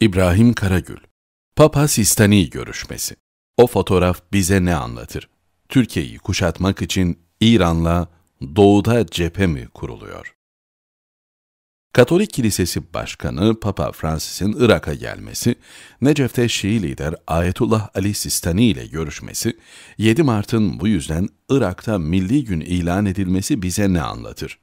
İbrahim Karagül Papa Sistani görüşmesi O fotoğraf bize ne anlatır? Türkiye'yi kuşatmak için İran'la doğuda cephe mi kuruluyor? Katolik Kilisesi Başkanı Papa Francis'in Irak'a gelmesi, Necef'te Şii lider Ayetullah Ali Sistani ile görüşmesi, 7 Mart'ın bu yüzden Irak'ta milli gün ilan edilmesi bize ne anlatır?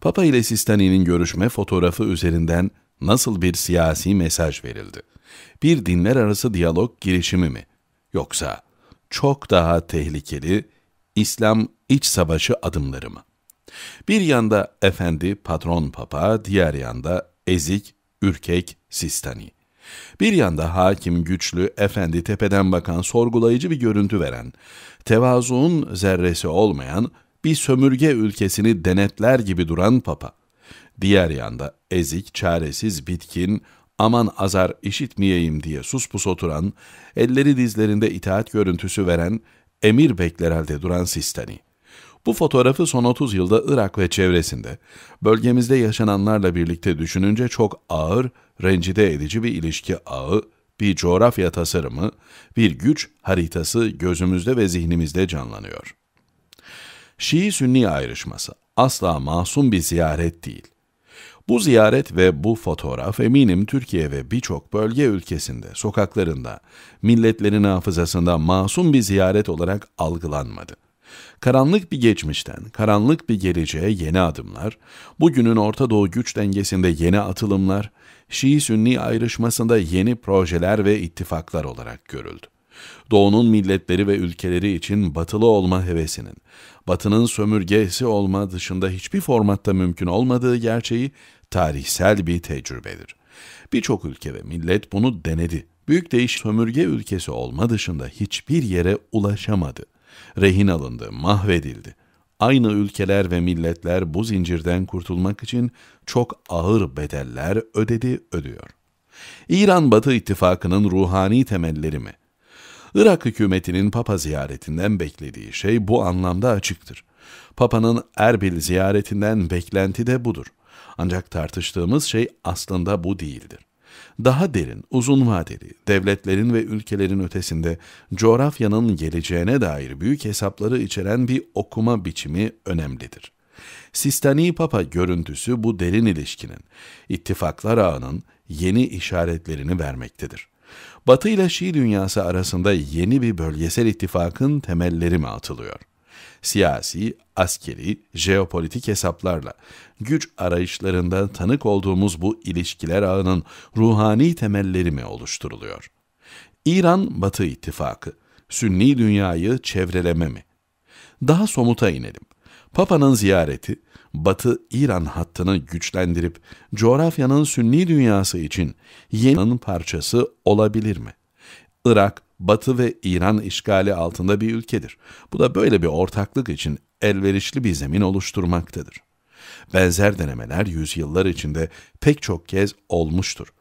Papa ile Sistani'nin görüşme fotoğrafı üzerinden nasıl bir siyasi mesaj verildi? Bir dinler arası diyalog girişimi mi? Yoksa çok daha tehlikeli İslam iç savaşı adımları mı? Bir yanda efendi, patron papa, diğer yanda ezik, ürkek, sistani. Bir yanda hakim güçlü, efendi tepeden bakan, sorgulayıcı bir görüntü veren, tevazuun zerresi olmayan, bir sömürge ülkesini denetler gibi duran papa. Diğer yanda ezik, çaresiz, bitkin, aman azar işitmeyeyim diye sus pus oturan, elleri dizlerinde itaat görüntüsü veren, emir bekler halde duran Sistani. Bu fotoğrafı son 30 yılda Irak ve çevresinde, bölgemizde yaşananlarla birlikte düşününce çok ağır, rencide edici bir ilişki ağı, bir coğrafya tasarımı, bir güç haritası gözümüzde ve zihnimizde canlanıyor. Şii-Sünni ayrışması asla masum bir ziyaret değil. Bu ziyaret ve bu fotoğraf eminim Türkiye ve birçok bölge ülkesinde, sokaklarında, milletlerin hafızasında masum bir ziyaret olarak algılanmadı. Karanlık bir geçmişten, karanlık bir geleceğe yeni adımlar, bugünün Orta Doğu güç dengesinde yeni atılımlar, Şii-Sünni ayrışmasında yeni projeler ve ittifaklar olarak görüldü. Doğunun milletleri ve ülkeleri için batılı olma hevesinin, batının sömürgesi olma dışında hiçbir formatta mümkün olmadığı gerçeği tarihsel bir tecrübedir. Birçok ülke ve millet bunu denedi. Büyük değiş sömürge ülkesi olma dışında hiçbir yere ulaşamadı. Rehin alındı, mahvedildi. Aynı ülkeler ve milletler bu zincirden kurtulmak için çok ağır bedeller ödedi, ödüyor. İran Batı ittifakının ruhani temelleri mi? Irak hükümetinin Papa ziyaretinden beklediği şey bu anlamda açıktır. Papa'nın Erbil ziyaretinden beklenti de budur. Ancak tartıştığımız şey aslında bu değildir. Daha derin, uzun vadeli, devletlerin ve ülkelerin ötesinde coğrafyanın geleceğine dair büyük hesapları içeren bir okuma biçimi önemlidir. Sistani Papa görüntüsü bu derin ilişkinin, ittifaklar ağının yeni işaretlerini vermektedir. Batı ile Şii dünyası arasında yeni bir bölgesel ittifakın temelleri mi atılıyor? Siyasi, askeri, jeopolitik hesaplarla güç arayışlarında tanık olduğumuz bu ilişkiler ağının ruhani temelleri mi oluşturuluyor? İran Batı ittifakı, Sünni dünyayı çevreleme mi? Daha somuta inelim. Papa'nın ziyareti, Batı İran hattını güçlendirip coğrafyanın Sünni dünyası için yeni parçası olabilir mi? Irak, Batı ve İran işgali altında bir ülkedir. Bu da böyle bir ortaklık için elverişli bir zemin oluşturmaktadır. Benzer denemeler yüzyıllar içinde pek çok kez olmuştur.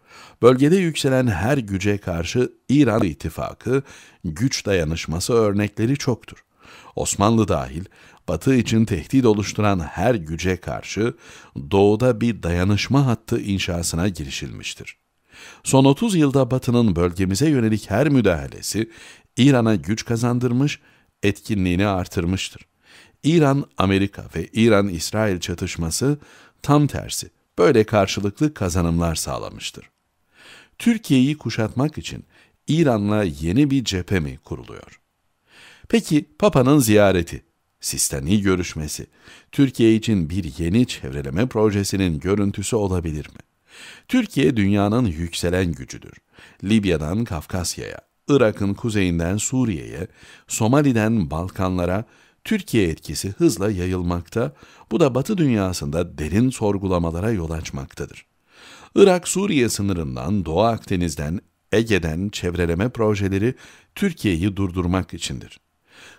Bölgede yükselen her güce karşı İran ittifakı, güç dayanışması örnekleri çoktur. Osmanlı dahil Batı için tehdit oluşturan her güce karşı doğuda bir dayanışma hattı inşasına girişilmiştir. Son 30 yılda Batı'nın bölgemize yönelik her müdahalesi İran'a güç kazandırmış, etkinliğini artırmıştır. İran-Amerika ve İran-İsrail çatışması tam tersi böyle karşılıklı kazanımlar sağlamıştır. Türkiye'yi kuşatmak için İran'la yeni bir cephe mi kuruluyor? Peki Papa'nın ziyareti sistemi görüşmesi, Türkiye için bir yeni çevreleme projesinin görüntüsü olabilir mi? Türkiye dünyanın yükselen gücüdür. Libya'dan Kafkasya'ya, Irak'ın kuzeyinden Suriye'ye, Somali'den Balkanlara Türkiye etkisi hızla yayılmakta, bu da Batı dünyasında derin sorgulamalara yol açmaktadır. Irak-Suriye sınırından, Doğu Akdeniz'den, Ege'den çevreleme projeleri Türkiye'yi durdurmak içindir.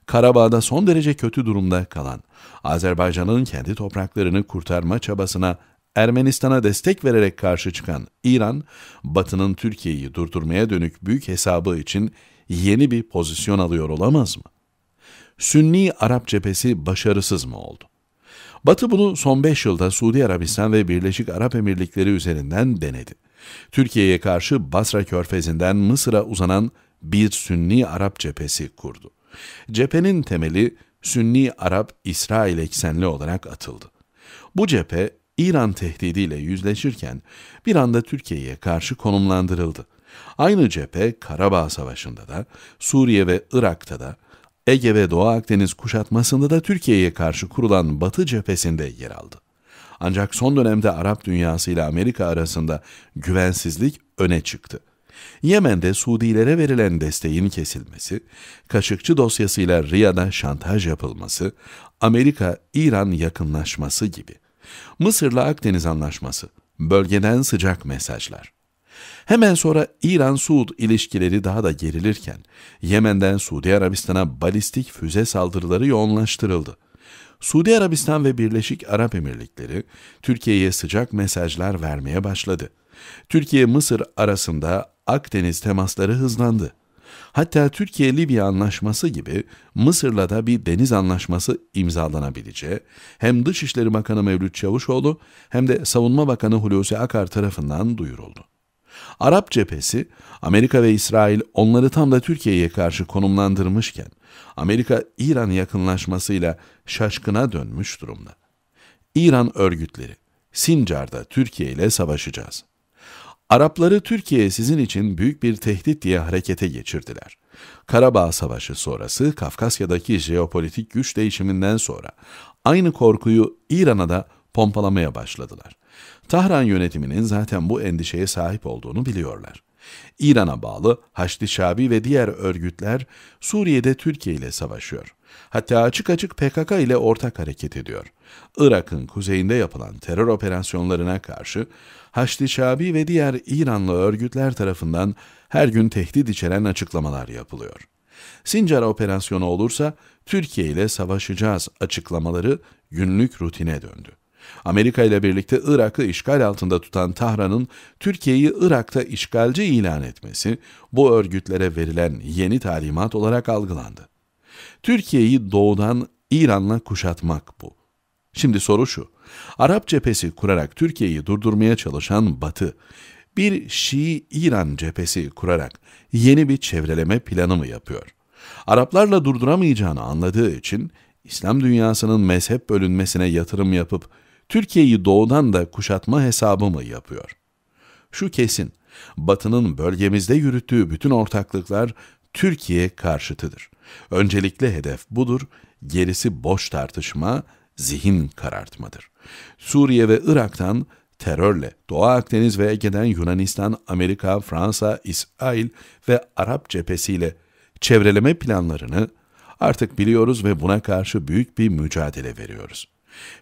Karabağ'da son derece kötü durumda kalan, Azerbaycan'ın kendi topraklarını kurtarma çabasına Ermenistan'a destek vererek karşı çıkan İran, Batı'nın Türkiye'yi durdurmaya dönük büyük hesabı için yeni bir pozisyon alıyor olamaz mı? Sünni Arap cephesi başarısız mı oldu? Batı bunu son 5 yılda Suudi Arabistan ve Birleşik Arap Emirlikleri üzerinden denedi. Türkiye'ye karşı Basra Körfezi'nden Mısır'a uzanan bir Sünni Arap cephesi kurdu. Cephenin temeli Sünni Arap İsrail eksenli olarak atıldı. Bu cephe İran tehdidiyle yüzleşirken bir anda Türkiye'ye karşı konumlandırıldı. Aynı cephe Karabağ Savaşı'nda da, Suriye ve Irak'ta da, Ege ve Doğu Akdeniz kuşatmasında da Türkiye'ye karşı kurulan Batı cephesinde yer aldı. Ancak son dönemde Arap dünyası ile Amerika arasında güvensizlik öne çıktı. Yemen'de Suudilere verilen desteğin kesilmesi, Kaşıkçı dosyasıyla Riyad'a şantaj yapılması, Amerika-İran yakınlaşması gibi. Mısır'la Akdeniz Anlaşması, bölgeden sıcak mesajlar. Hemen sonra İran-Suud ilişkileri daha da gerilirken Yemen'den Suudi Arabistan'a balistik füze saldırıları yoğunlaştırıldı. Suudi Arabistan ve Birleşik Arap Emirlikleri Türkiye'ye sıcak mesajlar vermeye başladı. Türkiye-Mısır arasında Akdeniz temasları hızlandı. Hatta Türkiye-Libya anlaşması gibi Mısır'la da bir deniz anlaşması imzalanabileceği hem Dışişleri Bakanı Mevlüt Çavuşoğlu hem de Savunma Bakanı Hulusi Akar tarafından duyuruldu. Arap cephesi, Amerika ve İsrail onları tam da Türkiye'ye karşı konumlandırmışken, Amerika-İran yakınlaşmasıyla şaşkına dönmüş durumda. İran örgütleri, Sincar'da Türkiye ile savaşacağız. Arapları Türkiye sizin için büyük bir tehdit diye harekete geçirdiler. Karabağ Savaşı sonrası Kafkasya'daki jeopolitik güç değişiminden sonra aynı korkuyu İran'a da pompalamaya başladılar. Tahran yönetiminin zaten bu endişeye sahip olduğunu biliyorlar. İran'a bağlı Haçlı Şabi ve diğer örgütler Suriye'de Türkiye ile savaşıyor. Hatta açık açık PKK ile ortak hareket ediyor. Irak'ın kuzeyinde yapılan terör operasyonlarına karşı Haçlı Şabi ve diğer İranlı örgütler tarafından her gün tehdit içeren açıklamalar yapılıyor. Sincar operasyonu olursa Türkiye ile savaşacağız açıklamaları günlük rutine döndü. Amerika ile birlikte Irak'ı işgal altında tutan Tahran'ın Türkiye'yi Irak'ta işgalci ilan etmesi bu örgütlere verilen yeni talimat olarak algılandı. Türkiye'yi doğudan İran'la kuşatmak bu. Şimdi soru şu. Arap cephesi kurarak Türkiye'yi durdurmaya çalışan Batı, bir Şii İran cephesi kurarak yeni bir çevreleme planı mı yapıyor? Araplarla durduramayacağını anladığı için İslam dünyasının mezhep bölünmesine yatırım yapıp Türkiye'yi doğudan da kuşatma hesabı mı yapıyor? Şu kesin, Batı'nın bölgemizde yürüttüğü bütün ortaklıklar Türkiye karşıtıdır. Öncelikle hedef budur, gerisi boş tartışma, zihin karartmadır. Suriye ve Irak'tan terörle Doğu Akdeniz ve Ege'den Yunanistan, Amerika, Fransa, İsrail ve Arap cephesiyle çevreleme planlarını artık biliyoruz ve buna karşı büyük bir mücadele veriyoruz.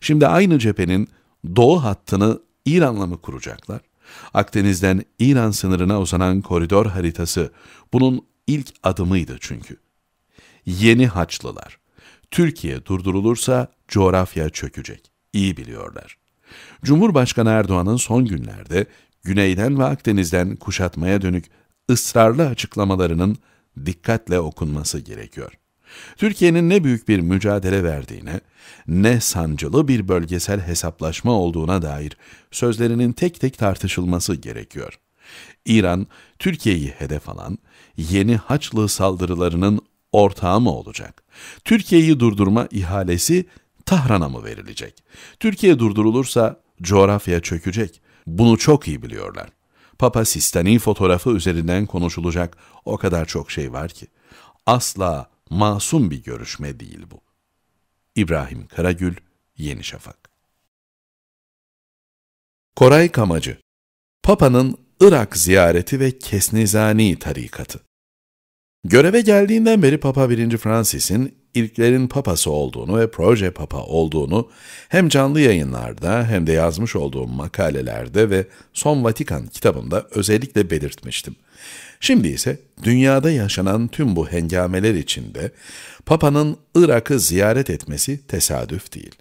Şimdi aynı cephenin doğu hattını İran'la mı kuracaklar? Akdeniz'den İran sınırına uzanan koridor haritası bunun ilk adımıydı çünkü. Yeni Haçlılar. Türkiye durdurulursa coğrafya çökecek. İyi biliyorlar. Cumhurbaşkanı Erdoğan'ın son günlerde güneyden ve Akdeniz'den kuşatmaya dönük ısrarlı açıklamalarının dikkatle okunması gerekiyor. Türkiye'nin ne büyük bir mücadele verdiğine, ne sancılı bir bölgesel hesaplaşma olduğuna dair sözlerinin tek tek tartışılması gerekiyor. İran, Türkiye'yi hedef alan yeni Haçlı saldırılarının ortağı mı olacak? Türkiye'yi durdurma ihalesi Tahran'a mı verilecek? Türkiye durdurulursa coğrafya çökecek. Bunu çok iyi biliyorlar. Papa Sistani fotoğrafı üzerinden konuşulacak o kadar çok şey var ki. Asla masum bir görüşme değil bu. İbrahim Karagül, Yeni Şafak Koray Kamacı Papa'nın Irak ziyareti ve Kesnizani tarikatı Göreve geldiğinden beri Papa 1. Francis'in ilklerin papası olduğunu ve proje papa olduğunu hem canlı yayınlarda hem de yazmış olduğum makalelerde ve Son Vatikan kitabımda özellikle belirtmiştim. Şimdi ise dünyada yaşanan tüm bu hengameler içinde Papa'nın Irak'ı ziyaret etmesi tesadüf değil.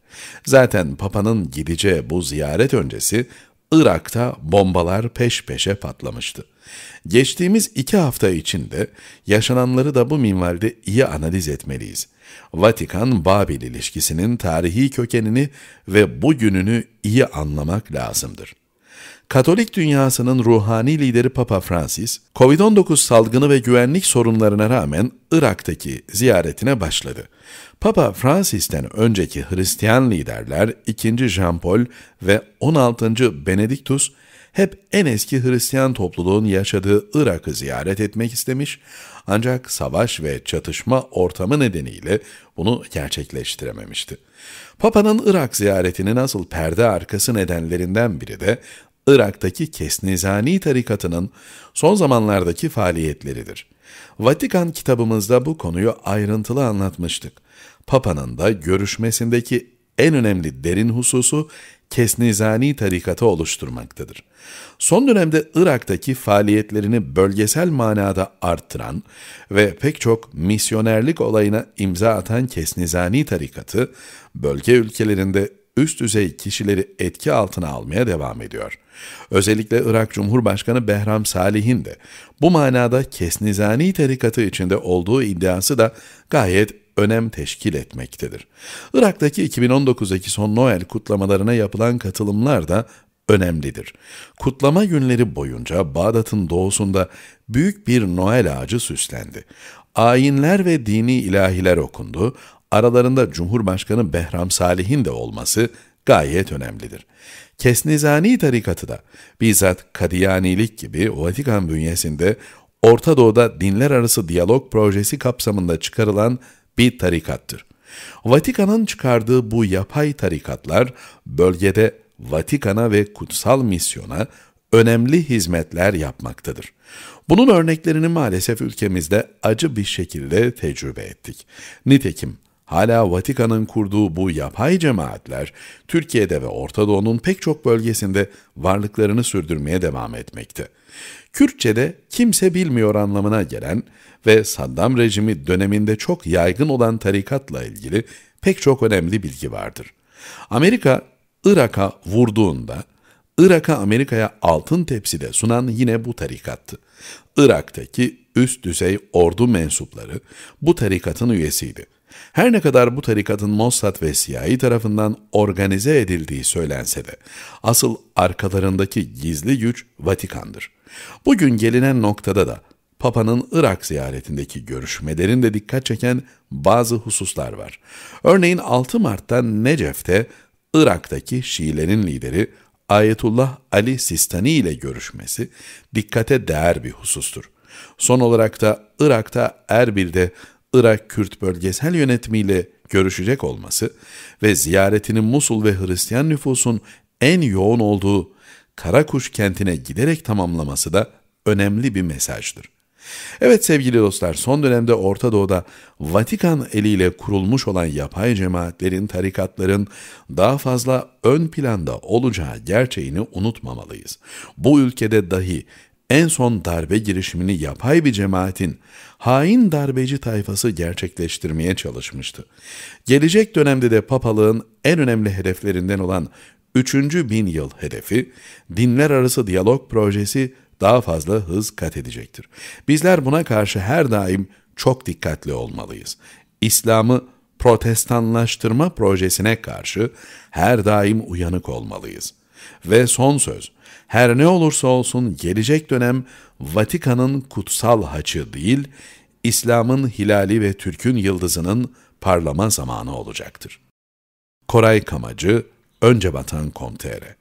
Zaten Papa'nın gideceği bu ziyaret öncesi Irak'ta bombalar peş peşe patlamıştı. Geçtiğimiz iki hafta içinde yaşananları da bu minvalde iyi analiz etmeliyiz. Vatikan-Babil ilişkisinin tarihi kökenini ve bugününü iyi anlamak lazımdır. Katolik dünyasının ruhani lideri Papa Francis, Covid-19 salgını ve güvenlik sorunlarına rağmen Irak'taki ziyaretine başladı. Papa Francis'ten önceki Hristiyan liderler 2. Jean Paul ve 16. Benediktus hep en eski Hristiyan topluluğun yaşadığı Irak'ı ziyaret etmek istemiş ancak savaş ve çatışma ortamı nedeniyle bunu gerçekleştirememişti. Papa'nın Irak ziyaretini nasıl perde arkası nedenlerinden biri de Irak'taki Kesnezani tarikatının son zamanlardaki faaliyetleridir. Vatikan kitabımızda bu konuyu ayrıntılı anlatmıştık. Papa'nın da görüşmesindeki en önemli derin hususu Kesnizani tarikatı oluşturmaktadır. Son dönemde Irak'taki faaliyetlerini bölgesel manada arttıran ve pek çok misyonerlik olayına imza atan Kesnizani tarikatı, bölge ülkelerinde üst düzey kişileri etki altına almaya devam ediyor. Özellikle Irak Cumhurbaşkanı Behram Salih'in de bu manada Kesnizani tarikatı içinde olduğu iddiası da gayet önem teşkil etmektedir. Irak'taki 2019'daki son Noel kutlamalarına yapılan katılımlar da önemlidir. Kutlama günleri boyunca Bağdat'ın doğusunda büyük bir Noel ağacı süslendi. Ayinler ve dini ilahiler okundu, aralarında Cumhurbaşkanı Behram Salih'in de olması gayet önemlidir. Kesnizani tarikatı da bizzat Kadiyanilik gibi Vatikan bünyesinde Orta Doğu'da dinler arası diyalog projesi kapsamında çıkarılan bir tarikattır. Vatikan'ın çıkardığı bu yapay tarikatlar bölgede Vatikan'a ve kutsal misyona önemli hizmetler yapmaktadır. Bunun örneklerini maalesef ülkemizde acı bir şekilde tecrübe ettik. Nitekim Hala Vatikan'ın kurduğu bu yapay cemaatler Türkiye'de ve Orta Doğu'nun pek çok bölgesinde varlıklarını sürdürmeye devam etmekte. Kürtçe'de kimse bilmiyor anlamına gelen ve Saddam rejimi döneminde çok yaygın olan tarikatla ilgili pek çok önemli bilgi vardır. Amerika, Irak'a vurduğunda, Irak'a Amerika'ya altın tepside sunan yine bu tarikattı. Irak'taki üst düzey ordu mensupları bu tarikatın üyesiydi. Her ne kadar bu tarikatın Mossad ve siyahi tarafından organize edildiği söylense de asıl arkalarındaki gizli güç Vatikan'dır. Bugün gelinen noktada da Papa'nın Irak ziyaretindeki görüşmelerinde dikkat çeken bazı hususlar var. Örneğin 6 Mart'ta Necef'te Irak'taki Şiilerin lideri Ayetullah Ali Sistani ile görüşmesi dikkate değer bir husustur. Son olarak da Irak'ta Erbil'de Irak-Kürt bölgesel yönetimiyle görüşecek olması ve ziyaretinin Musul ve Hristiyan nüfusun en yoğun olduğu Karakuş kentine giderek tamamlaması da önemli bir mesajdır. Evet sevgili dostlar son dönemde Orta Doğu'da Vatikan eliyle kurulmuş olan yapay cemaatlerin, tarikatların daha fazla ön planda olacağı gerçeğini unutmamalıyız. Bu ülkede dahi en son darbe girişimini yapay bir cemaatin hain darbeci tayfası gerçekleştirmeye çalışmıştı. Gelecek dönemde de papalığın en önemli hedeflerinden olan 3. bin yıl hedefi, dinler arası diyalog projesi daha fazla hız kat edecektir. Bizler buna karşı her daim çok dikkatli olmalıyız. İslam'ı protestanlaştırma projesine karşı her daim uyanık olmalıyız. Ve son söz, her ne olursa olsun gelecek dönem Vatikan'ın kutsal haçı değil, İslam'ın hilali ve Türk'ün yıldızının parlama zamanı olacaktır. Koray Kamacı, Önce Batan Komtere